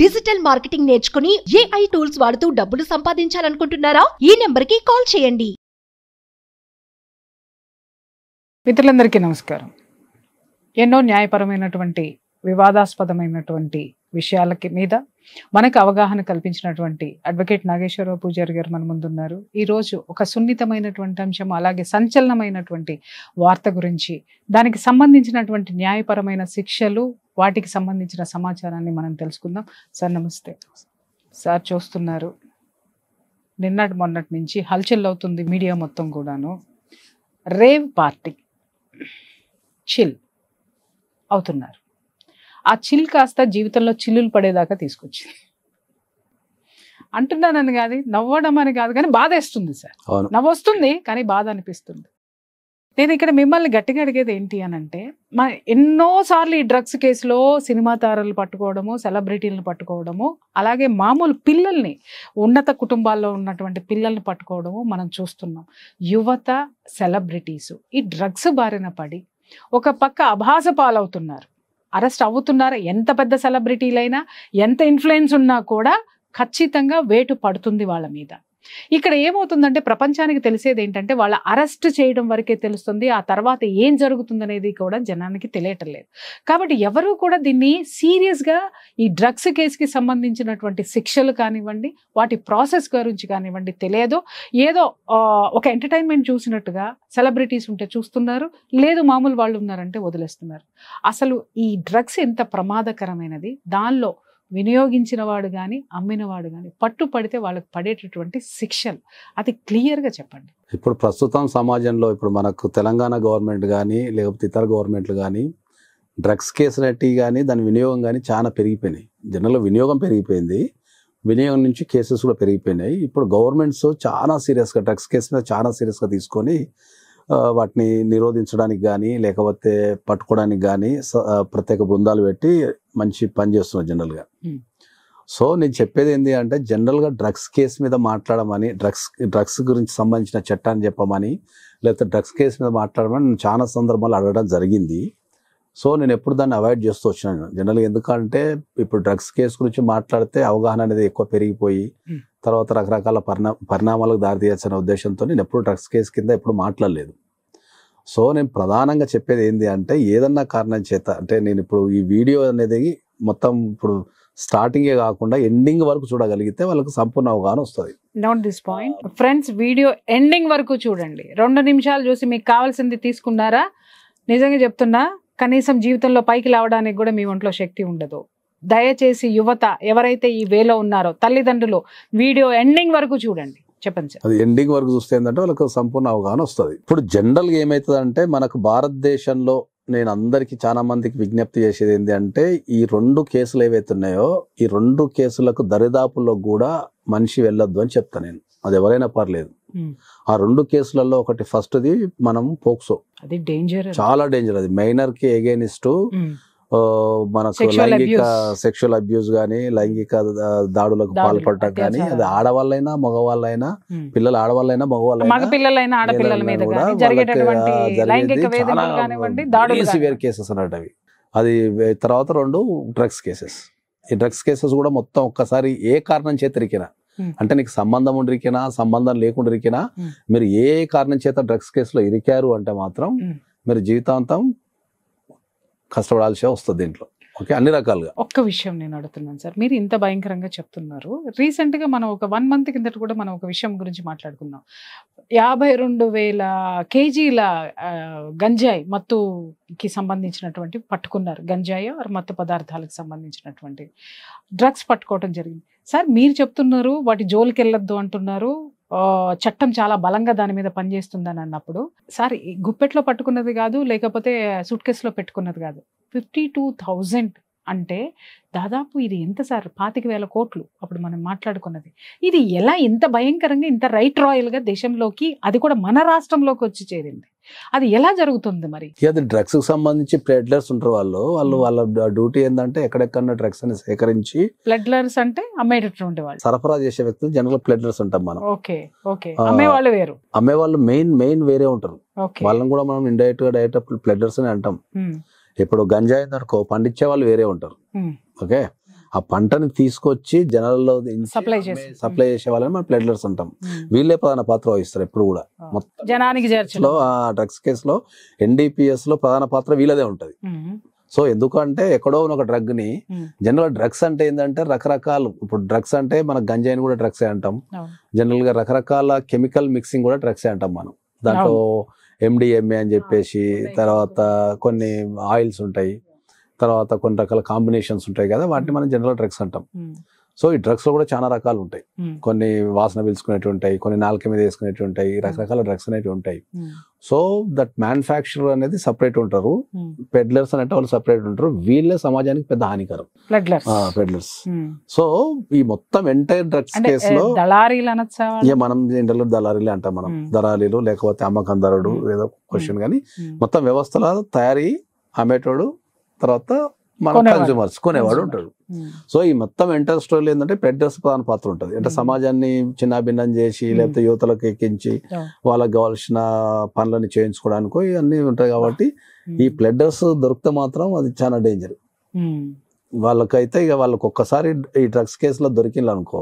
Digital marketing నేర్చుకుని AI tools వాడుతూ డబ్బులు సంపాదించాలనుకుంటున్నారా ఈ నెంబర్కి కాల్ చేయండి మిత్రులందరికీ నమస్కారం ఎన్నో న్యాయపరమైనటువంటి వివాదాస్పదమైనటువంటి విషయాలకి మీద మనకు అవగాహన కల్పించినటువంటి అడ్వకేట్ నాగేశ్వరరావు పూజారి గారు మన ముందున్నారు ఈరోజు ఒక సున్నితమైనటువంటి అంశం అలాగే సంచలనమైనటువంటి వార్త గురించి దానికి సంబంధించినటువంటి న్యాయపరమైన శిక్షలు వాటికి సంబంధించిన సమాచారాన్ని మనం తెలుసుకుందాం సార్ నమస్తే సార్ చూస్తున్నారు నిన్నటి మొన్నటి నుంచి హల్చల్ అవుతుంది మీడియా మొత్తం కూడాను రేవ్ పార్టీ చిల్ అవుతున్నారు ఆ చిల్ కాస్త జీవితంలో చిల్లులు పడేదాకా తీసుకొచ్చింది అంటున్నానని కాదు నవ్వడం అని కాదు కానీ బాధ వేస్తుంది సార్ నవ్వొస్తుంది కానీ బాధ అనిపిస్తుంది నేను ఇక్కడ మిమ్మల్ని గట్టిగా అడిగేది ఏంటి అని అంటే మన ఎన్నోసార్లు ఈ డ్రగ్స్ కేసులో సినిమా తారలు పట్టుకోవడము సెలబ్రిటీలను పట్టుకోవడము అలాగే మామూలు పిల్లల్ని ఉన్నత కుటుంబాల్లో ఉన్నటువంటి పిల్లల్ని పట్టుకోవడము మనం చూస్తున్నాం యువత సెలబ్రిటీసు ఈ డ్రగ్స్ బారిన పడి ఒక పక్క అభాస పాలవుతున్నారు అరెస్ట్ అవుతున్నారా ఎంత పెద్ద సెలబ్రిటీలైనా ఎంత ఇన్ఫ్లుయెన్స్ ఉన్నా కూడా ఖచ్చితంగా వేటు పడుతుంది వాళ్ళ మీద ఇక్కడ ఏమవుతుందంటే ప్రపంచానికి తెలిసేది ఏంటంటే వాళ్ళ అరెస్ట్ చేయడం వరకే తెలుస్తుంది ఆ తర్వాత ఏం జరుగుతుందనేది కూడా జనానికి తెలియటం లేదు కాబట్టి ఎవరూ కూడా దీన్ని సీరియస్గా ఈ డ్రగ్స్ కేసుకి సంబంధించినటువంటి శిక్షలు కానివ్వండి వాటి ప్రాసెస్ గురించి కానివ్వండి తెలియదు ఏదో ఒక ఎంటర్టైన్మెంట్ చూసినట్టుగా సెలబ్రిటీస్ ఉంటే చూస్తున్నారు లేదు మామూలు వాళ్ళు ఉన్నారంటే వదిలేస్తున్నారు అసలు ఈ డ్రగ్స్ ఎంత ప్రమాదకరమైనది దానిలో వినియోగించినవాడు కానీ అమ్మినవాడు కానీ పట్టు పడితే వాళ్ళకి పడేటటువంటి శిక్షలు అది క్లియర్గా చెప్పండి ఇప్పుడు ప్రస్తుతం సమాజంలో ఇప్పుడు మనకు తెలంగాణ గవర్నమెంట్ కానీ లేకపోతే ఇతర గవర్నమెంట్లు కానీ డ్రగ్స్ కేసులటి కానీ దాని వినియోగం కానీ చాలా పెరిగిపోయినాయి జనరల్ వినియోగం పెరిగిపోయింది వినియోగం నుంచి కేసెస్ కూడా పెరిగిపోయినాయి ఇప్పుడు గవర్నమెంట్స్ చాలా సీరియస్గా డ్రగ్స్ కేసు మీద చాలా సీరియస్గా తీసుకొని వాటిని నిరోధించడానికి కానీ లేకపోతే పట్టుకోవడానికి కానీ ప్రత్యేక బృందాలు పెట్టి మంచి పని చేస్తున్నారు జనరల్గా సో నేను చెప్పేది ఏంటి అంటే జనరల్గా డ్రగ్స్ కేసు మీద మాట్లాడమని డ్రగ్స్ డ్రగ్స్ గురించి సంబంధించిన చట్టాన్ని చెప్పమని లేకపోతే డ్రగ్స్ కేసు మీద మాట్లాడమని నేను చాలా సందర్భాలు అడగడం జరిగింది సో నేను ఎప్పుడు దాన్ని అవాయిడ్ చేస్తూ వచ్చినాను జనరల్గా ఎందుకంటే ఇప్పుడు డ్రగ్స్ కేసు గురించి మాట్లాడితే అవగాహన అనేది ఎక్కువ పెరిగిపోయి తర్వాత రకరకాల పరిణా పరిణామాలకు దారితీయాల్సిన ఉద్దేశంతో నేను ఎప్పుడు డ్రగ్స్ కేసు కింద ఎప్పుడు మాట్లాడలేదు సో నేను ప్రధానంగా చెప్పేది ఏంటి అంటే ఏదన్నా కారణం చేత అంటే నేను ఇప్పుడు ఈ వీడియో అనేది మొత్తం ఇప్పుడు స్టార్టింగే కాకుండా ఎండింగ్ వరకు చూడగలిగితే వాళ్ళకి సంపూర్ణ అవగాహన వస్తుంది note this point friends video ending వరకు చూడండి రెండు నిమిషాలు చూసి మీకు కావాల్సింది తీసుకున్నారా నిజంగా చెప్తున్నా కనీసం జీవితంలో పైకి లావడానికి కూడా మీ ఒంట్లో శక్తి ఉండదు దయచేసి యువత ఎవరైతే ఈ వేలో ఉన్నారో తల్లిదండ్రులు వీడియో ఎండింగ్ వరకు చూడండి చెప్పండి అది ఎండింగ్ వరకు చూస్తే ఏంటంటే వాళ్ళకి సంపూర్ణ అవగాహన వస్తుంది ఇప్పుడు ఏమైతుంది అంటే మనకు భారతదేశంలో నేను అందరికి చాలా మందికి విజ్ఞప్తి చేసేది ఏంటి అంటే ఈ రెండు కేసులు ఏవైతున్నాయో ఈ రెండు కేసులకు దరిదాపుల్లో కూడా మనిషి వెళ్ళొద్దు అని చెప్తాను నేను అది ఎవరైనా పర్లేదు ఆ రెండు కేసులలో ఒకటి ఫస్ట్ది మనం పోక్సో అది డేంజర్ చాలా డేంజర్ అది మైనర్ కి అగేనిస్ట్ మనకు లైంగిక సెక్షువల్ అబ్యూస్ కానీ లైంగిక దాడులకు పాల్పడటం కానీ అది ఆడవాళ్ళైనా మగవాళ్ళైనా పిల్లలు ఆడవాళ్ళైనా మగవాళ్ళైనా కేసెస్ అన్నట్టు అవి అది తర్వాత రెండు డ్రగ్స్ కేసెస్ ఈ డ్రగ్స్ కేసెస్ కూడా మొత్తం ఒక్కసారి ఏ కారణం చేతిరికినా అంటే నీకు సంబంధం ఉండిరికినా సంబంధం లేకుండా ఇరికినా మీరు ఏ కారణం చేత డ్రగ్స్ కేసులో ఇరికారు అంటే మాత్రం మీరు జీవితాంతం కష్టపడాల్సి వస్తుంది దీంట్లో ఓకే అన్ని రకాలుగా ఒక్క విషయం నేను అడుగుతున్నాను సార్ మీరు ఇంత భయంకరంగా చెప్తున్నారు రీసెంట్గా మనం ఒక వన్ మంత్ కిందట కూడా మనం ఒక విషయం గురించి మాట్లాడుకున్నాం యాభై రెండు వేల కేజీల గంజాయి మత్తుకి సంబంధించినటువంటి పట్టుకున్నారు గంజాయి ఆర్ మత్తు పదార్థాలకు సంబంధించినటువంటి డ్రగ్స్ పట్టుకోవడం జరిగింది సార్ మీరు చెప్తున్నారు వాటి జోలికి వెళ్ళొద్దు అంటున్నారు చట్టం చాలా బలంగా దాని మీద పనిచేస్తుందని అన్నప్పుడు సార్ గుప్పెట్లో పట్టుకున్నది కాదు లేకపోతే సూట్ కేసులో పెట్టుకున్నది కాదు ఫిఫ్టీ టూ థౌజండ్ అంటే దాదాపు ఇది ఎంత సార్ పాతిక వేల కోట్లు అప్పుడు మనం మాట్లాడుకున్నది ఇది ఎలా ఇంత భయంకరంగా ఇంత రైట్ రాయల్గా దేశంలోకి అది కూడా మన రాష్ట్రంలోకి వచ్చి చేరింది అది ఎలా జరుగుతుంది మరి అది డ్రగ్స్ కి సంబంధించి ప్లెడ్లర్స్ ఉంటారు వాళ్ళు వాళ్ళు వాళ్ళ డ్యూటీ ఏంటంటే ఎక్కడెక్కడ డ్రగ్స్ అని సేకరించి ప్లెడ్లర్స్ అంటే అమ్మేటటువంటి వాళ్ళు సరఫరా చేసే వ్యక్తులు జనరల్ ప్లెడ్లర్స్ ఉంటాం మనం ఓకే ఓకే అమ్మే వాళ్ళు వేరు అమ్మే వాళ్ళు మెయిన్ మెయిన్ వేరే ఉంటారు వాళ్ళని కూడా మనం ఇండైరెక్ట్ గా డైరెక్ట్ ప్లెడ్లర్స్ అని అంటాం ఇప్పుడు గంజాయి అనుకో పండించే వాళ్ళు వేరే ఉంటారు ఓకే ఆ పంటని తీసుకొచ్చి జనాలలో సప్లై సప్లై చేసే వాళ్ళని మనం ప్లెడ్లర్స్ అంటాం hmm. వీళ్ళే ప్రధాన పాత్ర వహిస్తారు ఎప్పుడు కూడా మొత్తం జనానికి లో ఆ డ్రగ్స్ కేసులో ఎన్డీపీఎస్ లో ప్రధాన పాత్ర వీళ్ళదే ఉంటది hmm. సో ఎందుకంటే ఎక్కడో ఒక డ్రగ్ ని జనరల్ hmm. డ్రగ్స్ అంటే ఏంటంటే రకరకాలు ఇప్పుడు డ్రగ్స్ అంటే మన గంజాయిని కూడా డ్రగ్స్ అంటాం జనరల్ గా రకరకాల కెమికల్ మిక్సింగ్ కూడా డ్రగ్స్ అంటాం మనం దాంట్లో ఎండిఎంఏ అని చెప్పేసి తర్వాత కొన్ని ఆయిల్స్ ఉంటాయి తర్వాత కొన్ని రకాల కాంబినేషన్స్ ఉంటాయి కదా వాటిని మనం జనరల్ డ్రగ్స్ అంటాం సో ఈ డ్రగ్స్ లో కూడా చాలా రకాలు ఉంటాయి కొన్ని వాసన పీల్చుకునేటివి ఉంటాయి కొన్ని నాలుక మీద వేసుకునేటివి ఉంటాయి రకరకాల డ్రగ్స్ అనేటివి ఉంటాయి సో దట్ మ్యానుఫాక్చరర్ అనేది సపరేట్ ఉంటారు పెడ్లర్స్ అంటే వాళ్ళు సపరేట్ ఉంటారు వీళ్ళే సమాజానికి పెద్ద హానికరం పెడ్లర్స్ సో ఈ మొత్తం ఎంటైర్ డ్రగ్స్ కేసులో ఏ మనం ఇంటర్లో దళారీలు అంటాం మనం దళారీలు లేకపోతే అమ్మకందరుడు ఏదో క్వశ్చన్ కానీ మొత్తం వ్యవస్థలో తయారీ అమ్మేటోడు తర్వాత మన కన్జ్యూమర్స్ కొనేవాడు ఉంటాడు hmm. సో ఈ మొత్తం ఎంటర్ స్టోర్లు ఏంటంటే పెడ్డర్స్ ప్రధాన పాత్ర ఉంటుంది అంటే hmm. సమాజాన్ని చిన్నాభిన్నం చేసి hmm. లేకపోతే యువతలకు ఎక్కించి వాళ్ళకి కావాల్సిన పనులను చేయించుకోవడానికి ఇవన్నీ ఉంటాయి కాబట్టి ఈ ప్లెడ్డర్స్ దొరికితే మాత్రం అది చాలా డేంజర్ వాళ్ళకైతే ఇక వాళ్ళకి ఒక్కసారి ఈ డ్రగ్స్ కేసులో దొరికింది అనుకో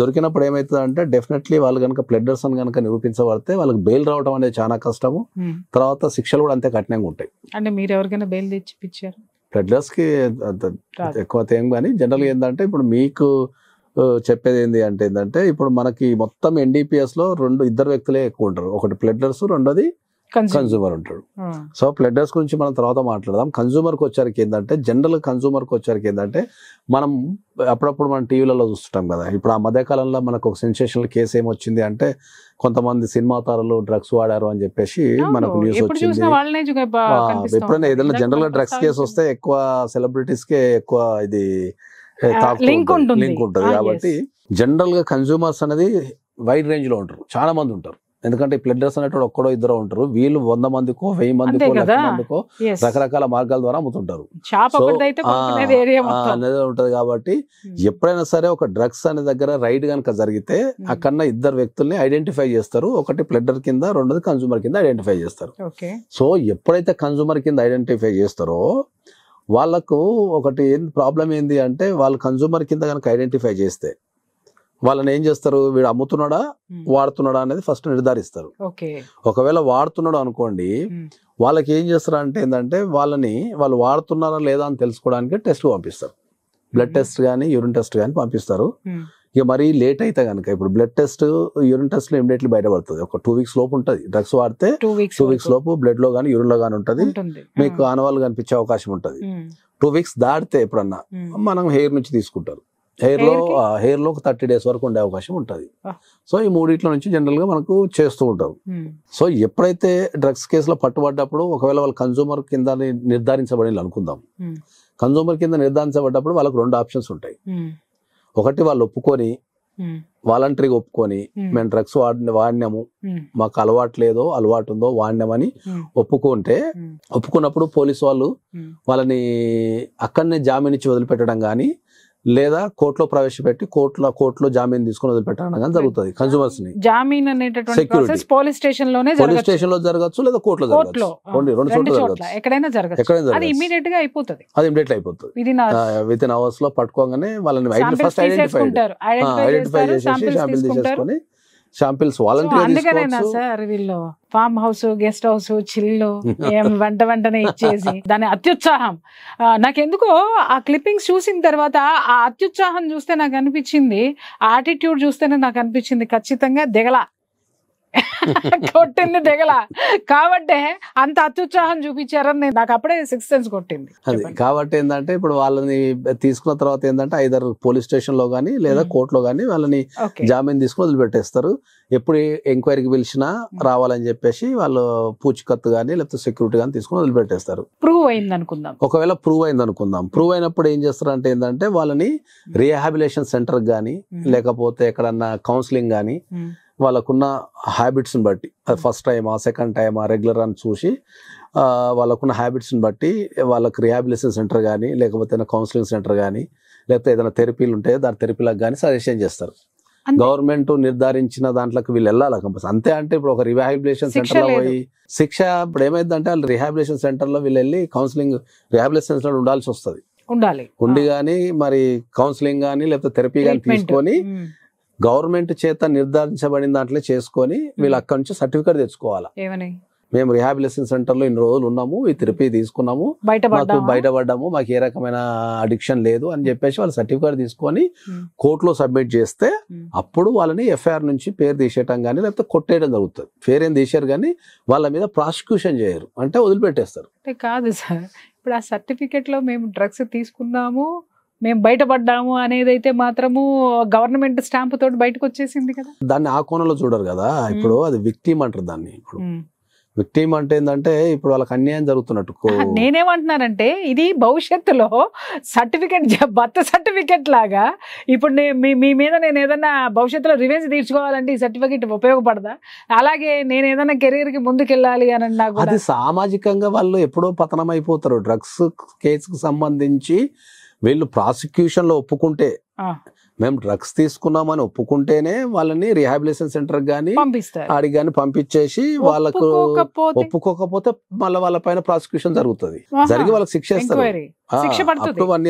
దొరికినప్పుడు ఏమైతుంది అంటే డెఫినెట్లీ వాళ్ళు కనుక ప్లెడ్డర్స్ అని కనుక నిరూపించబడితే వాళ్ళకి బెయిల్ రావడం అనేది చాలా కష్టము తర్వాత శిక్షలు కూడా అంతే కఠినంగా ఉంటాయి అంటే మీరు ఎవరికైనా బెయిల్ తెచ్చిపించారు కి ఎక్కువ ఏం కానీ జనరల్గా ఏంటంటే ఇప్పుడు మీకు చెప్పేది ఏంటి అంటే ఏంటంటే ఇప్పుడు మనకి మొత్తం ఎన్డీపీఎస్లో రెండు ఇద్దరు వ్యక్తులే ఎక్కువ ఉంటారు ఒకటి ప్లెడ్డర్స్ రెండోది కన్జ్యూమర్ ఉంటాడు సో ప్లెడర్స్ గురించి మనం తర్వాత మాట్లాడదాం కన్జ్యూమర్కి వచ్చరికి ఏంటంటే జనరల్ కన్జ్యూమర్కి వచ్చరికి ఏంటంటే మనం అప్పుడప్పుడు మనం టీవీలలో చూస్తుంటాం కదా ఇప్పుడు ఆ మధ్యకాలంలో మనకు ఒక సెన్సేషనల్ కేసు ఏమొచ్చింది అంటే కొంతమంది సినిమా తారలు డ్రగ్స్ వాడారు అని చెప్పేసి మనకు న్యూస్ వచ్చింది ఎప్పుడైనా ఏదైనా జనరల్ గా డ్రగ్స్ కేసు వస్తే ఎక్కువ సెలబ్రిటీస్ కే ఎక్కువ ఇది లింక్ ఉంటుంది ah, కాబట్టి జనరల్ గా కన్జ్యూమర్స్ అనేది వైడ్ రేంజ్ లో ఉంటారు చాలా మంది ఉంటారు ఎందుకంటే ప్లెడ్డర్స్ అనేటువంటి ఒక్కడో ఇద్దరు ఉంటారు వీళ్ళు వంద మందికో వెయ్యి మందికో మందికో రకరకాల మార్గాల ద్వారా అమ్ముతుంటారు అనేది ఉంటది కాబట్టి hmm. ఎప్పుడైనా సరే ఒక డ్రగ్స్ అనే దగ్గర రైడ్ కనుక జరిగితే hmm. అక్కడ ఇద్దరు వ్యక్తుల్ని ఐడెంటిఫై చేస్తారు ఒకటి ప్లెడ్డర్ కింద రెండోది కన్సూమర్ కింద ఐడెంటిఫై చేస్తారు సో ఎప్పుడైతే కన్సూమర్ కింద ఐడెంటిఫై చేస్తారో వాళ్ళకు ఒకటి ప్రాబ్లం ఏంది అంటే వాళ్ళు కన్సూమర్ కింద కనుక ఐడెంటిఫై చేస్తే వాళ్ళని ఏం చేస్తారు వీడు అమ్ముతున్నాడా వాడుతున్నాడా అనేది ఫస్ట్ నిర్ధారిస్తారు ఒకవేళ వాడుతున్నాడు అనుకోండి వాళ్ళకి ఏం చేస్తారు అంటే ఏంటంటే వాళ్ళని వాళ్ళు వాడుతున్నారా లేదా అని తెలుసుకోవడానికి టెస్ట్ పంపిస్తారు బ్లడ్ టెస్ట్ కానీ యూరిన్ టెస్ట్ కానీ పంపిస్తారు ఇక మరీ లేట్ అయితే కనుక ఇప్పుడు బ్లడ్ టెస్ట్ యూరిన్ టెస్ట్ లో ఇమీడియట్లీ బయటపడుతుంది ఒక టూ వీక్స్ లోపు ఉంటుంది డ్రగ్స్ వాడితే టూ వీక్స్ లోపు బ్లడ్ లో కానీ యూరిన్ లో కానీ ఉంటుంది మీకు ఆనవాళ్ళు కనిపించే అవకాశం ఉంటుంది టూ వీక్స్ దాటితే ఎప్పుడన్నా మనం హెయిర్ నుంచి తీసుకుంటారు హెయిర్లో హెయిర్లో ఒక థర్టీ డేస్ వరకు ఉండే అవకాశం ఉంటుంది సో ఈ మూడిట్లో నుంచి జనరల్గా మనకు చేస్తూ ఉంటారు సో ఎప్పుడైతే డ్రగ్స్ కేసులో పట్టుబడ్డప్పుడు ఒకవేళ వాళ్ళు కన్జూమర్ కింద నిర్ధారించబడి అనుకుందాం కన్జ్యూమర్ కింద నిర్ధారించబడ్డప్పుడు వాళ్ళకు రెండు ఆప్షన్స్ ఉంటాయి ఒకటి వాళ్ళు ఒప్పుకొని వాలంటరీగా ఒప్పుకొని మేము డ్రగ్స్ వాడి వాడినాము మాకు అలవాటు లేదో అలవాటు ఉందో వాడినామని ఒప్పుకుంటే ఒప్పుకున్నప్పుడు పోలీసు వాళ్ళు వాళ్ళని అక్కడనే జామీన్ ఇచ్చి వదిలిపెట్టడం కానీ లేదా కోర్టులో ప్రవేశపెట్టి కోర్టులో కోర్టులో జామీన్ తీసుకుని వదిలిపెట్టడం కానీ జరుగుతుంది కన్సూమర్స్ ని జామీన్ అనేటటువంటి పోలీస్ స్టేషన్ లోనే పోలీస్ స్టేషన్ లో జరగచ్చు లేదా కోర్టులో జరగచ్చు రెండు చోట్ల ఎక్కడైనా జరగచ్చు ఇమీడియట్ గా అయిపోతుంది అది ఇమీడియట్ అయిపోతుంది విత్ ఇన్ అవర్స్ లో పట్టుకోగానే వాళ్ళని ఫస్ట్ ఐడెంటిఫై ఐడెంటిఫై చేసేసి శాంపిల్ తీసేసుకొని శాంపిల్స్ అందుకనేనా సార్ వీళ్ళు ఫామ్ హౌస్ గెస్ట్ హౌస్ చిల్లు ఏం వంట వంటనే ఇచ్చేసి దాని అత్యుత్సాహం నాకెందుకో ఆ క్లిప్పింగ్స్ చూసిన తర్వాత ఆ అత్యుత్సాహం చూస్తే నాకు అనిపించింది ఆటిట్యూడ్ చూస్తేనే నాకు అనిపించింది ఖచ్చితంగా దిగలా కొట్టింది తెగల కాబట్టి అంత అత్యుత్సాహం చూపించారని నేను నాకు అప్పుడే సిక్స్ సెన్స్ కొట్టింది అది కాబట్టి ఏంటంటే ఇప్పుడు వాళ్ళని తీసుకున్న తర్వాత ఏంటంటే ఐదారు పోలీస్ స్టేషన్ లో కానీ లేదా కోర్టులో కానీ వాళ్ళని జామీన్ తీసుకుని వదిలిపెట్టేస్తారు ఎప్పుడు ఎంక్వైరీకి పిలిచినా రావాలని చెప్పేసి వాళ్ళు పూచికత్తు గానీ లేకపోతే సెక్యూరిటీ గానీ తీసుకుని వదిలిపెట్టేస్తారు ప్రూవ్ అయింది అనుకుందాం ఒకవేళ ప్రూవ్ అయింది అనుకుందాం ప్రూవ్ అయినప్పుడు ఏం చేస్తారంటే ఏంటంటే వాళ్ళని రీహాబిలేషన్ సెంటర్ కానీ లేకపోతే ఎక్కడన్నా కౌన్సిలింగ్ కానీ వాళ్ళకున్న హ్యాబిట్స్ని బట్టి ఫస్ట్ ఫస్ట్ టైమా సెకండ్ టైమా రెగ్యులర్ అని చూసి వాళ్ళకున్న హ్యాబిట్స్ని బట్టి వాళ్ళకి రిహాబిలిటేషన్ సెంటర్ కానీ లేకపోతే కౌన్సిలింగ్ సెంటర్ కానీ లేకపోతే ఏదైనా థెరపీలు ఉంటే దాని థెరపీలకు కానీ సజెషన్ చేస్తారు గవర్నమెంట్ నిర్ధారించిన దాంట్లోకి వీళ్ళు వెళ్ళాలి కంపల్సరీ అంతే అంటే ఇప్పుడు ఒక రిహాబిలిటేషన్ సెంటర్లో పోయి శిక్ష ఇప్పుడు ఏమైందంటే వాళ్ళు రిహాబిలిటేషన్ సెంటర్లో వీళ్ళు వెళ్ళి కౌన్సిలింగ్ రిహాబిలిటేషన్ సెంటర్ ఉండాల్సి వస్తుంది ఉండాలి ఉండి కానీ మరి కౌన్సిలింగ్ కానీ లేకపోతే థెరపీ కానీ తీసుకొని గవర్నమెంట్ చేత నిర్ధారించబడిన దాంట్లో చేసుకొని వీళ్ళు అక్కడి నుంచి సర్టిఫికేట్ తెచ్చుకోవాలి మేము రిహాబిలేషన్ సెంటర్లో ఇన్ని రోజులు ఉన్నాము ఈ థెరపీ తీసుకున్నాము మాకు బయటపడ్డాము మాకు ఏ రకమైన అడిక్షన్ లేదు అని చెప్పేసి వాళ్ళు సర్టిఫికేట్ తీసుకొని కోర్టులో సబ్మిట్ చేస్తే అప్పుడు వాళ్ళని ఎఫ్ఐఆర్ నుంచి పేరు తీసేయటం కానీ లేకపోతే కొట్టేయడం జరుగుతుంది పేరు ఏం తీసారు కానీ వాళ్ళ మీద ప్రాసిక్యూషన్ చేయరు అంటే వదిలిపెట్టేస్తారు కాదు సార్ ఇప్పుడు ఆ సర్టిఫికేట్ లో మేము డ్రగ్స్ తీసుకున్నాము మేము బయటపడ్డాము అనేది అయితే మాత్రము గవర్నమెంట్ స్టాంప్ తోటి బయటకు వచ్చేసింది కదా దాన్ని ఆ కోణంలో చూడరు కదా ఇప్పుడు అది విక్టిమ్ అంటారు దాన్ని ఇప్పుడు విక్టీమ్ అంటే ఏంటంటే ఇప్పుడు వాళ్ళకి అన్యాయం జరుగుతున్నట్టు నేనేమంటున్నానంటే ఇది భవిష్యత్తులో సర్టిఫికెట్ బర్త్ సర్టిఫికెట్ లాగా ఇప్పుడు మీ మీద నేను ఏదన్నా భవిష్యత్తులో రివేజ్ తీర్చుకోవాలంటే ఈ సర్టిఫికెట్ ఉపయోగపడదా అలాగే నేను ఏదైనా కి ముందుకెళ్ళాలి అని నాకు అది సామాజికంగా వాళ్ళు ఎప్పుడో పతనం అయిపోతారు డ్రగ్స్ కేసుకు సంబంధించి వీళ్ళు ప్రాసిక్యూషన్ లో ఒప్పుకుంటే మేము డ్రగ్స్ తీసుకున్నామని ఒప్పుకుంటేనే వాళ్ళని రిహాబిలేషన్ సెంటర్ కానీ ఆడికి కానీ పంపించేసి వాళ్ళకు ఒప్పుకోకపోతే మళ్ళీ వాళ్ళ పైన ప్రాసిక్యూషన్ జరుగుతుంది జరిగి వాళ్ళకి శిక్ష ఇస్తారు one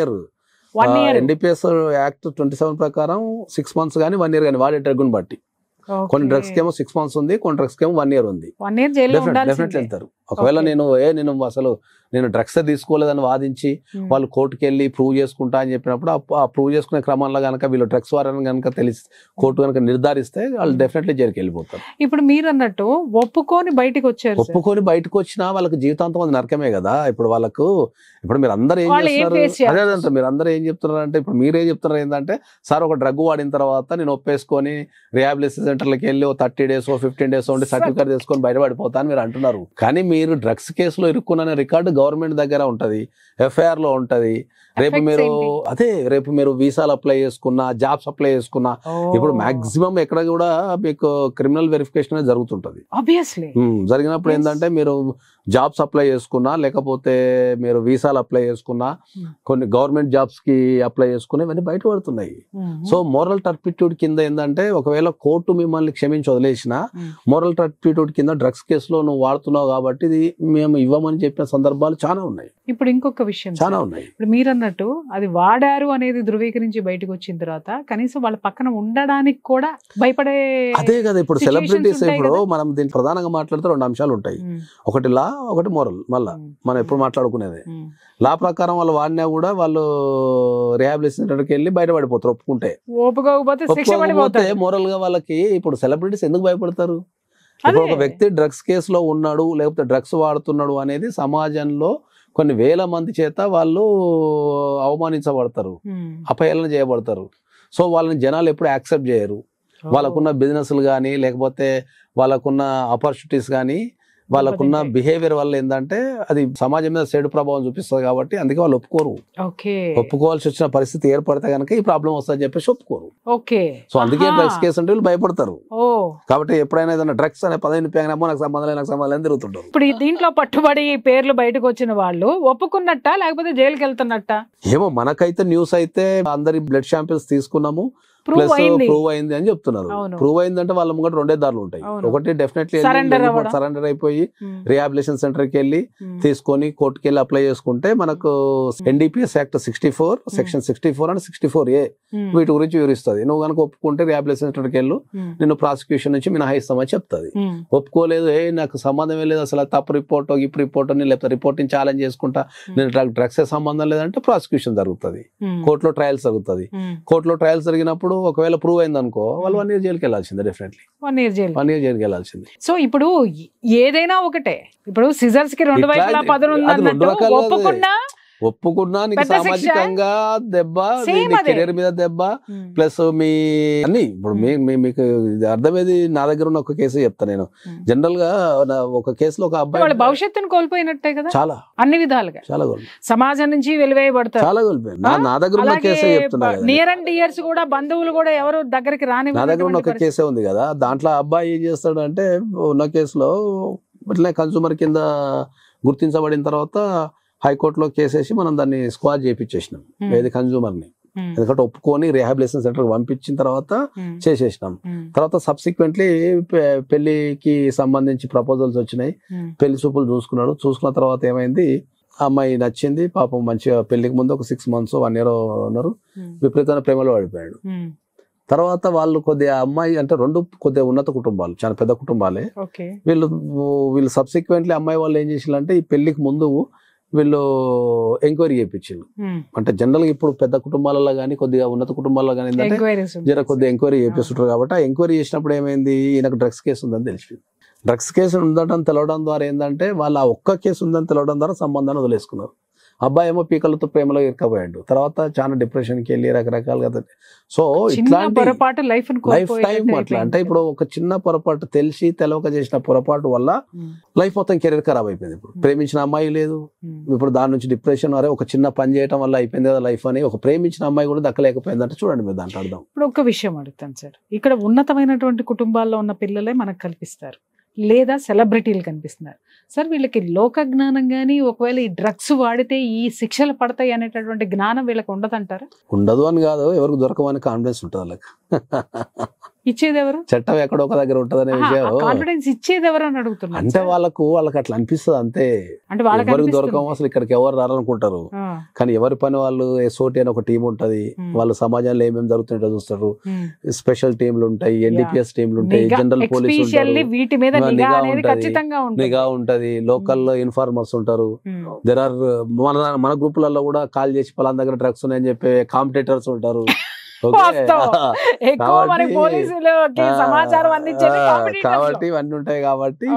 year NDPS act twenty seven ప్రకారం సిక్స్ మంత్స్ కానీ వన్ ఇయర్ కానీ వాడే డ్రగ్ బట్టి కొన్ని డ్రగ్స్ కేమో సిక్స్ మంత్స్ ఉంది కొన్ని డ్రగ్స్ కేమో వన్ ఇయర్ ఉంది డెఫినెట్లీ వెళ్తారు ఒకవేళ నేను ఏ నేను అసలు నేను డ్రగ్స్ తీసుకోలేదని వాదించి hmm. వాళ్ళు కోర్టుకి వెళ్ళి ప్రూవ్ చేసుకుంటా అని చెప్పినప్పుడు ఆ ప్రూవ్ చేసుకునే క్రమంలో కనుక వీళ్ళు డ్రగ్స్ వారని కనుక తెలిసి కోర్టు కనుక నిర్ధారిస్తే వాళ్ళు డెఫినెట్లీ జైలుకి వెళ్ళిపోతారు ఇప్పుడు మీరు అన్నట్టు ఒప్పుకొని బయటకు వచ్చారు ఒప్పుకొని బయటకు వచ్చినా వాళ్ళకి జీవితాంతం అది నరకమే కదా ఇప్పుడు వాళ్ళకు ఇప్పుడు మీరు అందరూ ఏం చేస్తున్నారు అదే అదంతా మీరు అందరూ ఏం చెప్తున్నారు అంటే ఇప్పుడు ఏం చెప్తున్నారు ఏంటంటే సార్ ఒక డ్రగ్ వాడిన తర్వాత నేను ఒప్పేసుకొని రిహాబిలిటేషన్ సెంటర్లకు వెళ్ళి ఓ థర్టీ డేస్ ఓ ఫిఫ్టీన్ డేస్ ఉండి సర్టిఫికేట్ తీసుకొని అని మీరు అంటున్నారు కానీ మీరు డ్రగ్స్ కేసులో ఇరుక్కున్న రికార్డు గవర్నమెంట్ దగ్గర ఉంటుంది ఎఫ్ఐఆర్లో ఉంటుంది రేపు మీరు అదే రేపు మీరు వీసాలు అప్లై చేసుకున్నా జాబ్స్ అప్లై చేసుకున్నా ఇప్పుడు మాక్సిమం ఎక్కడ కూడా మీకు క్రిమినల్ వెరిఫికేషన్ అనేది జరుగుతుంటది జరిగినప్పుడు ఏంటంటే మీరు జాబ్స్ అప్లై చేసుకున్నా లేకపోతే మీరు వీసాలు అప్లై చేసుకున్నా hmm. కొన్ని గవర్నమెంట్ జాబ్స్ కి అప్లై చేసుకున్నా ఇవన్నీ బయటపడుతున్నాయి సో hmm. మోరల్ టర్పిట్యూడ్ కింద ఏంటంటే ఒకవేళ కోర్టు మిమ్మల్ని క్షమించి వదిలేసిన మోరల్ టర్పిట్యూడ్ కింద డ్రగ్స్ కేసులో నువ్వు వాడుతున్నావు కాబట్టి ఇది మేము ఇవ్వమని చెప్పిన సందర్భాలు చాలా ఉన్నాయి ఇప్పుడు ఇంకొక విషయం చాలా ఉన్నాయి మీరు అన్నట్టు అది వాడారు అనేది ధృవీకరించి బయటకు వచ్చిన తర్వాత కనీసం వాళ్ళ పక్కన ఉండడానికి కూడా భయపడే అదే కదా ఇప్పుడు సెలబ్రిటీస్ ఇప్పుడు మనం దీని ప్రధానంగా మాట్లాడితే రెండు అంశాలు ఉంటాయి ఒకటి లా ఒకటి మోరల్ మళ్ళా మనం ఎప్పుడు మాట్లాడుకునేది లా ప్రకారం వాళ్ళు వాడినా కూడా వాళ్ళు రిహాబిలిటేషన్ సెంటర్కి వెళ్ళి బయటపడిపోతారు ఒప్పుకుంటే ఒప్పుకోకపోతే మోరల్ గా వాళ్ళకి ఇప్పుడు సెలబ్రిటీస్ ఎందుకు భయపడతారు ఇప్పుడు ఒక వ్యక్తి డ్రగ్స్ కేసులో ఉన్నాడు లేకపోతే డ్రగ్స్ వాడుతున్నాడు అనేది సమాజంలో కొన్ని వేల మంది చేత వాళ్ళు అవమానించబడతారు hmm. అపహేళన చేయబడతారు సో వాళ్ళని జనాలు ఎప్పుడు యాక్సెప్ట్ చేయరు వాళ్ళకున్న బిజినెస్లు కానీ లేకపోతే వాళ్ళకున్న ఆపర్చునిటీస్ కానీ వాళ్ళకున్న బిహేవియర్ వల్ల ఏంటంటే అది సమాజం మీద చెడు ప్రభావం చూపిస్తుంది కాబట్టి అందుకే వాళ్ళు ఒప్పుకోరు ఒప్పుకోవాల్సి వచ్చిన పరిస్థితి ఏర్పడితే కనుక ఈ ప్రాబ్లం వస్తుందని చెప్పేసి ఒప్పుకోరు సో అందుకే డ్రగ్స్ కేసు అంటే వీళ్ళు భయపడతారు కాబట్టి ఎప్పుడైనా ఏదైనా డ్రగ్స్ అనే పదవిని పేగనమో నాకు సంబంధం లేని సంబంధం లేని తిరుగుతుంటారు ఇప్పుడు దీంట్లో పట్టుబడి పేర్లు బయటకు వచ్చిన వాళ్ళు ఒప్పుకున్నట్ట లేకపోతే జైలుకి వెళ్తున్నట్ట ఏమో మనకైతే న్యూస్ అయితే అందరి బ్లడ్ శాంపిల్స్ తీసుకున్నాము ప్లస్ ప్రూవ్ అయింది అని చెప్తున్నారు ప్రూవ్ అయింది అంటే వాళ్ళ ముంగట రెండే దారులు ఉంటాయి ఒకటి డెఫినెట్లీ సరెండర్ అయిపోయి రిహాబిలేషన్ సెంటర్ కి వెళ్ళి hmm. తీసుకొని కోర్టుకి వెళ్ళి అప్లై చేసుకుంటే మనకు NDPS act sixty four section sixty four and sixty four A వీటి గురించి వివరిస్తుంది నువ్వు కనుక ఒప్పుకుంటే ర్యాబిలిటేషన్కి వెళ్ళు నిన్ను ప్రాసిక్యూషన్ నుంచి మినహాయిస్తామని చెప్తుంది ఒప్పుకోలేదు ఏ నాకు సంబంధం లేదు అసలు తప్పు రిపోర్ట్ ఇప్పుడు రిపోర్ట్ అని లేకపోతే రిపోర్ట్ని ఛాలెంజ్ చేసుకుంటా నేను డ్రగ్స్ సంబంధం లేదంటే ప్రాసిక్యూషన్ జరుగుతుంది కోర్టులో ట్రయల్స్ జరుగుతుంది కోర్టులో ట్రయల్స్ జరిగినప్పుడు ఒకవేళ ప్రూవ్ అయింది అనుకో వాళ్ళు వన్ ఇయర్ జైలుకి వెళ్ళాల్సిందే definitely one year jail one year జైలుకి వెళ్ళాల్సింది సో ఇప్పుడు ఏదైనా ఒకటే ఇప్పుడు సిజర్స్ కి రెండు వైపులా ఒప్పుకున్నా ఒప్పుకున్నా నీకు సామాజికంగా దెబ్బ కెరీర్ మీద దెబ్బ hmm. ప్లస్ మీ అన్ని ఇప్పుడు hmm. మీకు అర్థమేది నా దగ్గర ఉన్న ఒక కేసు చెప్తా నేను hmm. జనరల్ గా ఒక కేసులో ఒక అబ్బాయి భవిష్యత్తును కోల్పోయినట్టే కదా చాలా అన్ని విధాలుగా చాలా సమాజం నుంచి వెలివేయబడతారు చాలా కోల్పోయాను నా దగ్గర ఉన్న కేసు చెప్తున్నా నియర్ అండ్ ఇయర్స్ కూడా బంధువులు కూడా ఎవరు దగ్గరికి రాని నా దగ్గర ఉన్న ఒక కేసే ఉంది కదా దాంట్లో అబ్బాయి ఏం చేస్తాడంటే ఉన్న కేసులో ఇట్లా కన్సూమర్ కింద గుర్తించబడిన తర్వాత హైకోర్టులో కేసేసి మనం దాన్ని స్క్వాడ్ చేయించేసినాం hmm. కన్జూమర్ ని hmm. ఎందుకంటే ఒప్పుకొని రిహాబిలేషన్ సెంటర్కి పంపించిన తర్వాత hmm. చేసేసినాం తర్వాత సబ్సిక్వెంట్లీ పెళ్లికి సంబంధించి ప్రపోజల్స్ వచ్చినాయి పెళ్లి చూపులు చూసుకున్నాడు చూసుకున్న తర్వాత ఏమైంది అమ్మాయి నచ్చింది పాపం మంచిగా పెళ్లికి ముందు ఒక సిక్స్ మంత్స్ వన్ ఇయర్ ఉన్నారు విపరీతమైన ప్రేమలో పడిపోయాడు తర్వాత వాళ్ళు కొద్దిగా అమ్మాయి అంటే రెండు కొద్దిగా ఉన్నత కుటుంబాలు చాలా పెద్ద కుటుంబాలే వీళ్ళు వీళ్ళు సబ్సిక్వెంట్లీ అమ్మాయి వాళ్ళు ఏం చేసినారంటే ఈ పెళ్లికి ముందు వీళ్ళు ఎంక్వైరీ చేయించిండు అంటే జనరల్గా ఇప్పుడు పెద్ద కుటుంబాలలో కానీ కొద్దిగా ఉన్నత కుటుంబాల్లో కానీ జర కొద్దిగా ఎంక్వైరీ చేపిస్తుంటారు కాబట్టి ఆ ఎంక్వైరీ చేసినప్పుడు ఏమైంది ఈయనకు డ్రగ్స్ కేసు ఉందని తెలిసింది డ్రగ్స్ కేసు ఉందని తెలవడం ద్వారా ఏంటంటే వాళ్ళు ఆ ఒక్క కేసు ఉందని తెలవడం ద్వారా సంబంధాన్ని వదిలేసుకున్నారు అబ్బాయి ఏమో పీకలతో ప్రేమలో ఇరకపోయాడు తర్వాత చాలా డిప్రెషన్కి వెళ్ళి రకరకాలుగా సో ఇట్లాంటి లైఫ్ టైం అట్లా అంటే ఇప్పుడు ఒక చిన్న పొరపాటు తెలిసి తెలవక చేసిన పొరపాటు వల్ల లైఫ్ మొత్తం కెరీర్ ఖరాబ్ అయిపోయింది ఇప్పుడు ప్రేమించిన అమ్మాయి లేదు ఇప్పుడు దాని నుంచి డిప్రెషన్ వరే ఒక చిన్న పని చేయడం వల్ల అయిపోయింది కదా లైఫ్ అని ఒక ప్రేమించిన అమ్మాయి కూడా దక్కలేకపోయిందంటే చూడండి మీరు దాంట్లో అర్థం ఇప్పుడు ఒక విషయం అడుగుతాను సార్ ఇక్కడ ఉన్నతమైనటువంటి కుటుంబాల్లో ఉన్న పిల్లలే మనకు కల్పిస్తారు లేదా సెలబ్రిటీలు కనిపిస్తున్నారు సార్ వీళ్ళకి లోక జ్ఞానం కానీ ఒకవేళ ఈ డ్రగ్స్ వాడితే ఈ శిక్షలు పడతాయి అనేటటువంటి జ్ఞానం వీళ్ళకి ఉండదు అంటారా ఉండదు అని కాదు ఎవరికి దొరకమని కాన్ఫిడెన్స్ ఉంటుంది వాళ్ళకి ఇచ్చేది ఎవరు చట్టం ఎక్కడో ఒక దగ్గర ఉంటదనే విషయం కాన్ఫిడెన్స్ ఇచ్చేది ఎవరు అని అడుగుతున్నారు అంటే వాళ్ళకు వాళ్ళకి అట్లా అనిపిస్తుంది అంతే అంటే ఎవరికి దొరకము అసలు ఇక్కడికి ఎవరు రారనుకుంటారు కానీ ఎవరి పని వాళ్ళు ఎస్ఓటి అని ఒక టీం ఉంటది వాళ్ళు సమాజంలో ఏమేమి జరుగుతుంటో చూస్తారు స్పెషల్ టీంలు ఉంటాయి ఎన్డీపీఎస్ టీంలు ఉంటాయి జనరల్ e పోలీస్ వీటి మీద నిఘా ఉంటది నిఘా ఉంటది లోకల్లో ఇన్ఫార్మర్స్ ఉంటారు దెర్ ఆర్ మన మన గ్రూపులలో కూడా కాల్ చేసి పలాన్ దగ్గర డ్రగ్స్ ఉన్నాయని చెప్పి కాంపిటేటర్స్ ఉంటారు ఎక్కువ మరి పోలీసులకి సమాచారం కాబట్టి ఇవన్నీ ఉంటాయి కాబట్టి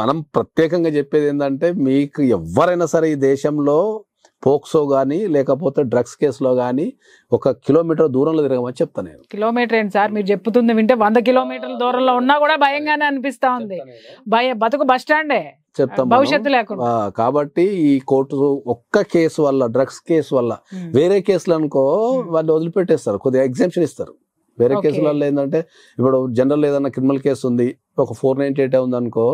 మనం ప్రత్యేకంగా చెప్పేది ఏంటంటే మీకు ఎవరైనా సరే ఈ దేశంలో పోక్సో కానీ లేకపోతే డ్రగ్స్ కేసులో కానీ ఒక కిలోమీటర్ దూరంలో తిరగమని చెప్తాను నేను కిలోమీటర్ ఏంటి సార్ మీరు చెప్తుంది వింటే వంద కిలోమీటర్ల దూరంలో ఉన్నా కూడా భయంగానే అనిపిస్తా ఉంది భయ బతుకు బస్ చెప్తాం భవిష్యత్తు కాబట్టి ఈ కోర్టు ఒక్క కేసు వల్ల డ్రగ్స్ కేసు వల్ల వేరే కేసులు అనుకో వాళ్ళు వదిలిపెట్టేస్తారు కొద్దిగా ఎగ్జామ్షన్ ఇస్తారు వేరే కేసులలో ఏంటంటే ఇప్పుడు జనరల్ ఏదైనా క్రిమినల్ కేసు ఉంది ఒక ఫోర్ నైన్టీ ఎయిట్ ఉంది అనుకో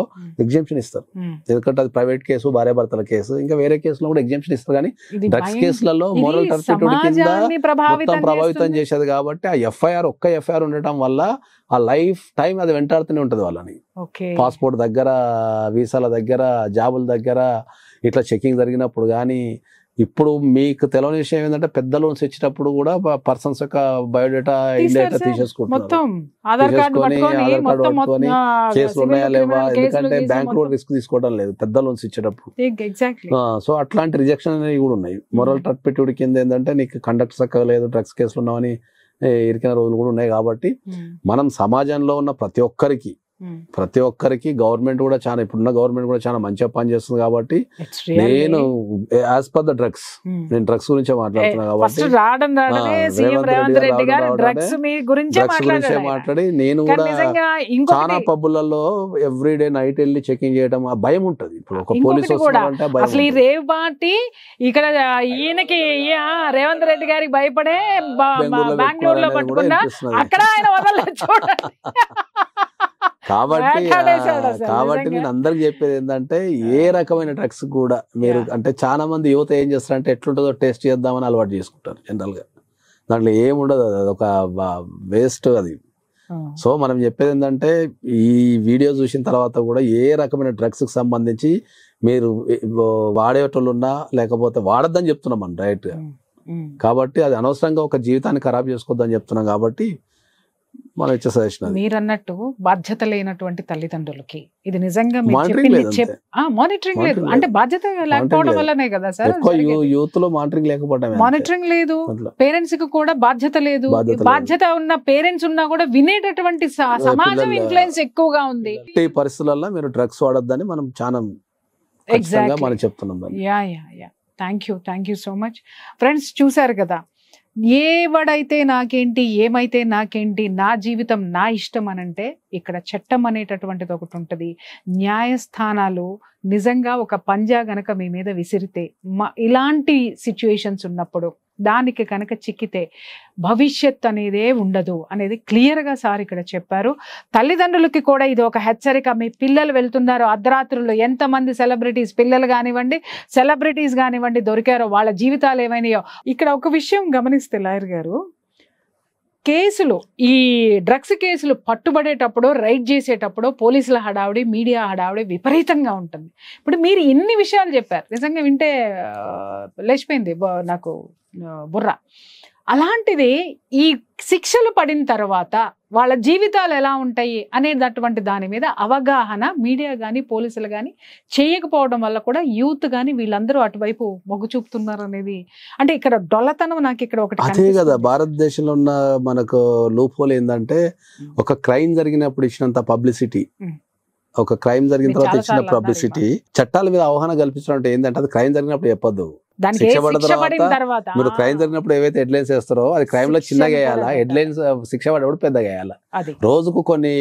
ఎగ్జామ్షన్ ఇస్తారు ఎందుకంటే అది ప్రైవేట్ కేసు భార్యాభర్తల కేసు ఇంకా వేరే కేసులో కూడా ఎగ్జామ్షన్ ఇస్తారు కానీ డ్రగ్స్ కేసులలో మోరల్ మొత్తం ప్రభావితం చేసేది కాబట్టి ఆ ఎఫ్ఐఆర్ ఒక్క ఎఫ్ఐఆర్ ఉండటం వల్ల ఆ లైఫ్ టైం అది వెంటాడుతూనే ఉంటుంది వాళ్ళని పాస్పోర్ట్ దగ్గర వీసాల దగ్గర జాబుల దగ్గర ఇట్లా చెకింగ్ జరిగినప్పుడు కానీ ఇప్పుడు మీకు తెలవని విషయం ఏంటంటే పెద్ద లోన్స్ ఇచ్చినప్పుడు కూడా పర్సన్స్ యొక్క బయోడేటా ఇండియా తీసేసుకుంటున్నారు కేసులు ఉన్నాయా లేవా ఎందుకంటే బ్యాంక్ లో రిస్క్ తీసుకోవడం లేదు పెద్ద లోన్స్ ఇచ్చేటప్పుడు సో అట్లాంటి రిజెక్షన్ అనేవి కూడా ఉన్నాయి మొరల్ ట్రక్పెట్యూడ్ hmm. కింద ఏంటంటే నీకు కండక్ట్ చక్కగా లేదు డ్రగ్స్ కేసులు ఉన్నామని ఇరికిన రోజులు కూడా ఉన్నాయి కాబట్టి hmm. మనం సమాజంలో ఉన్న ప్రతి ఒక్కరికి Hmm. ప్రతి ఒక్కరికి గవర్నమెంట్ కూడా చాలా ఇప్పుడున్న గవర్నమెంట్ కూడా చాలా మంచిగా పనిచేస్తుంది కాబట్టి నేను యాజ్ పర్ ద డ్రగ్స్ నేను డ్రగ్స్ గురించే మాట్లాడుతున్నాను eh, మాట్లాడి నేను కూడా చాలా పబ్బులలో ఎవ్రీ డే నైట్ వెళ్ళి చెకింగ్ చేయడం ఆ భయం ఉంటది ఇప్పుడు ఒక పోలీస్ రేవ్ పార్టీ ఇక్కడ ఈయనకి రేవంత్ రెడ్డి గారికి భయపడే బెంగళూరులో పట్టుకున్నా అక్కడ ఆయన కాబట్టి కాబట్టి నేను అందరికి చెప్పేది ఏంటంటే ఏ రకమైన డ్రగ్స్ కూడా మీరు అంటే చాలా మంది యువత ఏం చేస్తారంటే ఎట్లుంటుందో టేస్ట్ చేద్దామని అలవాటు చేసుకుంటారు జనరల్గా దాంట్లో ఏముండదు అది ఒక వేస్ట్ అది సో మనం చెప్పేది ఏంటంటే ఈ వీడియో చూసిన తర్వాత కూడా ఏ రకమైన డ్రగ్స్కి సంబంధించి మీరు వాడేటోళ్ళు ఉన్నా లేకపోతే వాడద్దని చెప్తున్నాం మనం రైట్గా కాబట్టి అది అనవసరంగా ఒక జీవితాన్ని ఖరాబ్ చేసుకోవద్దని చెప్తున్నాం కాబట్టి మీరు అన్నట్టు బాధ్యత లేనటువంటి తల్లిదండ్రులకి ఇది నిజంగా మానిటరింగ్ లేదు అంటే బాధ్యత లేకపోవడం వల్లనే కదా సార్ యూత్ లో మానిటరింగ్ లేకపోవడం మానిటరింగ్ లేదు పేరెంట్స్ కి కూడా బాధ్యత లేదు బాధ్యత ఉన్న పేరెంట్స్ ఉన్నా కూడా వినేటటువంటి సమాజం ఇన్ఫ్లుయెన్స్ ఎక్కువగా ఉంది పరిస్థితులలో మీరు డ్రగ్స్ వాడొద్దని మనం చాలా ఎగ్జాక్ట్ మనం చెప్తున్నాం yeah yeah yeah thank you thank you so much friends చూసారు కదా ఏవడైతే నాకేంటి ఏమైతే నాకేంటి నా జీవితం నా ఇష్టం అనంటే ఇక్కడ చట్టం అనేటటువంటిది ఒకటి ఉంటుంది న్యాయస్థానాలు నిజంగా ఒక పంజా గనక మీ మీద విసిరితే మా ఇలాంటి సిచ్యువేషన్స్ ఉన్నప్పుడు దానికి కనుక చిక్కితే భవిష్యత్ అనేదే ఉండదు అనేది క్లియర్గా సార్ ఇక్కడ చెప్పారు తల్లిదండ్రులకి కూడా ఇది ఒక హెచ్చరిక మీ పిల్లలు వెళ్తున్నారు అర్ధరాత్రుల్లో ఎంతమంది సెలబ్రిటీస్ పిల్లలు కానివ్వండి సెలబ్రిటీస్ కానివ్వండి దొరికారో వాళ్ళ జీవితాలు ఏమైనాయో ఇక్కడ ఒక విషయం గమనిస్తే లాయర్ గారు కేసులు ఈ డ్రగ్స్ కేసులు పట్టుబడేటప్పుడు రైడ్ చేసేటప్పుడు పోలీసుల హడావిడి మీడియా హడావిడి విపరీతంగా ఉంటుంది ఇప్పుడు మీరు ఇన్ని విషయాలు చెప్పారు నిజంగా వింటే లేచిపోయింది నాకు బుర్ర అలాంటిది ఈ శిక్షలు పడిన తర్వాత వాళ్ళ జీవితాలు ఎలా ఉంటాయి అనేటటువంటి దాని మీద అవగాహన మీడియా కానీ పోలీసులు కానీ చేయకపోవడం వల్ల కూడా యూత్ కానీ వీళ్ళందరూ అటువైపు మొగ్గు చూపుతున్నారు అనేది అంటే ఇక్కడ డొల్లతనం నాకు ఇక్కడ ఒకటి అదే కదా భారతదేశంలో ఉన్న మనకు లూపోల్ ఏంటంటే ఒక క్రైమ్ జరిగినప్పుడు ఇచ్చినంత పబ్లిసిటీ ఒక క్రైమ్ జరిగిన తర్వాత ఇచ్చిన పబ్లిసిటీ చట్టాల మీద అవగాహన కల్పించడం అంటే ఏంటంటే అది క్రైమ్ జరిగినప్పుడు చెప్పొద్దు మీరు క్రైమ్ జరిగినప్పుడు ఏవైతే హెడ్లైన్స్ వేస్తారో అది క్రైమ్ లో చిన్నగా వేయాలా హెడ్లైన్స్ శిక్ష పడేప్పుడు పెద్దగా వేయాలా రోజుకు కొన్ని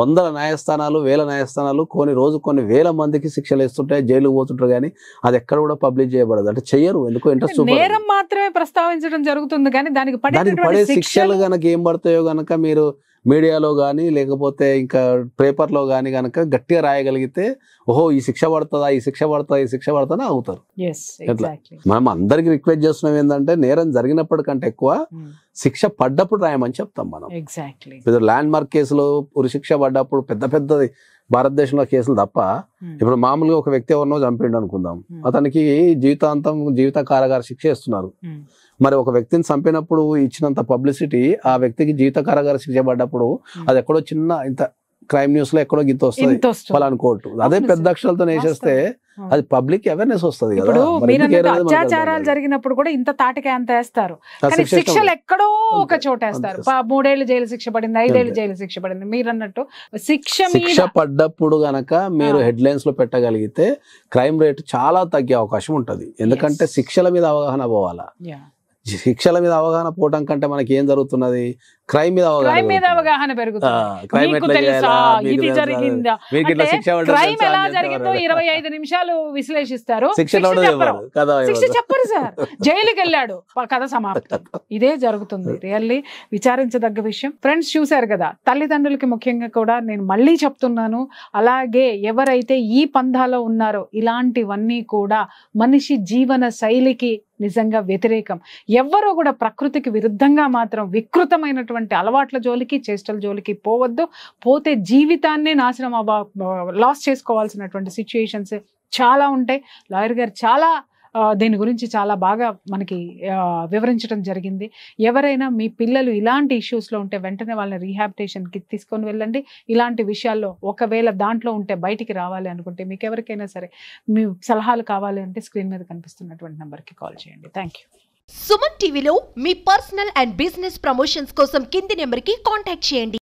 వందల న్యాయస్థానాలు వేల న్యాయస్థానాలు కొన్ని రోజు కొన్ని వేల మందికి శిక్షలు ఇస్తుంటాయి జైలు పోతుంటారు కానీ అది ఎక్కడ కూడా పబ్లిష్ చేయబడదు అంటే చెయ్యరు ఎందుకు ఇంట్రెస్ట్ నేరం మాత్రమే ప్రస్తావించడం జరుగుతుంది కానీ దానికి పడే శిక్షలు కనుక ఏం పడతాయో కనుక మీరు మీడియాలో కానీ లేకపోతే ఇంకా పేపర్లో కానీ కనుక గట్టిగా రాయగలిగితే ఓహో ఈ శిక్ష పడుతుందా ఈ శిక్ష పడుతుందా ఈ శిక్ష పడుతుందా అవుతారు మనం అందరికి రిక్వెస్ట్ చేస్తున్నాం ఏంటంటే నేరం జరిగినప్పటికంటే ఎక్కువ hmm. శిక్ష పడ్డప్పుడు రాయమని చెప్తాం మనం ల్యాండ్ మార్క్ కేసులో శిక్ష పడ్డప్పుడు పెద్ద పెద్దది భారతదేశంలో కేసులు తప్ప ఇప్పుడు మామూలుగా ఒక వ్యక్తి ఎవరినో చంపిండు అనుకుందాం అతనికి జీవితాంతం జీవిత కారాగార శిక్ష ఇస్తున్నారు మరి ఒక వ్యక్తిని చంపినప్పుడు ఇచ్చినంత పబ్లిసిటీ ఆ వ్యక్తికి జీవిత కారాగార శిక్ష పడ్డప్పుడు అది ఎక్కడో చిన్న ఇంత క్రైమ్ న్యూస్ లో ఎక్కడో గింత వస్తుంది పలాన్ కోర్టు అదే పెద్ద అక్షరాలతో వేసేస్తే అది పబ్లిక్ అవేర్నెస్ వస్తుంది అత్యాచారాలు జరిగినప్పుడు కూడా ఇంత తాటికే అంత వేస్తారు శిక్షలు ఎక్కడో ఒక చోట వేస్తారు మూడేళ్లు జైలు శిక్ష పడింది ఐదేళ్ళు జైలు శిక్ష పడింది మీరు అన్నట్టు శిక్ష శిక్ష పడ్డప్పుడు గనక మీరు హెడ్ లైన్స్ లో పెట్టగలిగితే క్రైమ్ రేట్ చాలా తగ్గే అవకాశం ఉంటది ఎందుకంటే శిక్షల మీద అవగాహన పోవాలా శిక్షల మీద అవగాహన పోవటం కంటే మనకి ఏం జరుగుతున్నది క్రైమ్ మీద క్రైమ్ మీద అవగాహన పెరుగుతుంది క్రైమ్ ఎలా ఇరవై ఐదు నిమిషాలు విశ్లేషిస్తారు శిక్ష చెప్పరు సార్ జైలుకి వెళ్ళాడు కథ సమాప్తం ఇదే జరుగుతుంది రియల్లీ విచారించదగ్గ విషయం ఫ్రెండ్స్ చూశారు కదా తల్లిదండ్రులకి ముఖ్యంగా కూడా నేను మళ్ళీ చెప్తున్నాను అలాగే ఎవరైతే ఈ పంధాలో ఉన్నారో ఇలాంటివన్నీ కూడా మనిషి జీవన శైలికి నిజంగా వ్యతిరేకం ఎవ్వరూ కూడా ప్రకృతికి విరుద్ధంగా మాత్రం వికృతమైనటువంటి అలవాట్ల జోలికి చేష్టల జోలికి పోవద్దు పోతే జీవితాన్నే నాశనం అవ్వ లాస్ చేసుకోవాల్సినటువంటి సిచ్యుయేషన్స్ చాలా ఉంటాయి లాయర్ గారు చాలా దీని గురించి చాలా బాగా మనకి వివరించడం జరిగింది ఎవరైనా మీ పిల్లలు ఇలాంటి ఇష్యూస్లో ఉంటే వెంటనే వాళ్ళని రీహాబిటేషన్కి తీసుకొని వెళ్ళండి ఇలాంటి విషయాల్లో ఒకవేళ దాంట్లో ఉంటే బయటికి రావాలి అనుకుంటే మీకు ఎవరికైనా సరే మీ సలహాలు కావాలి అంటే స్క్రీన్ మీద కనిపిస్తున్నటువంటి నెంబర్కి కాల్ చేయండి థ్యాంక్ యూ సుమన్ టీవీలో మీ పర్సనల్ అండ్ బిజినెస్ ప్రమోషన్స్ కోసం కింది నెంబర్కి కాంటాక్ట్ చేయండి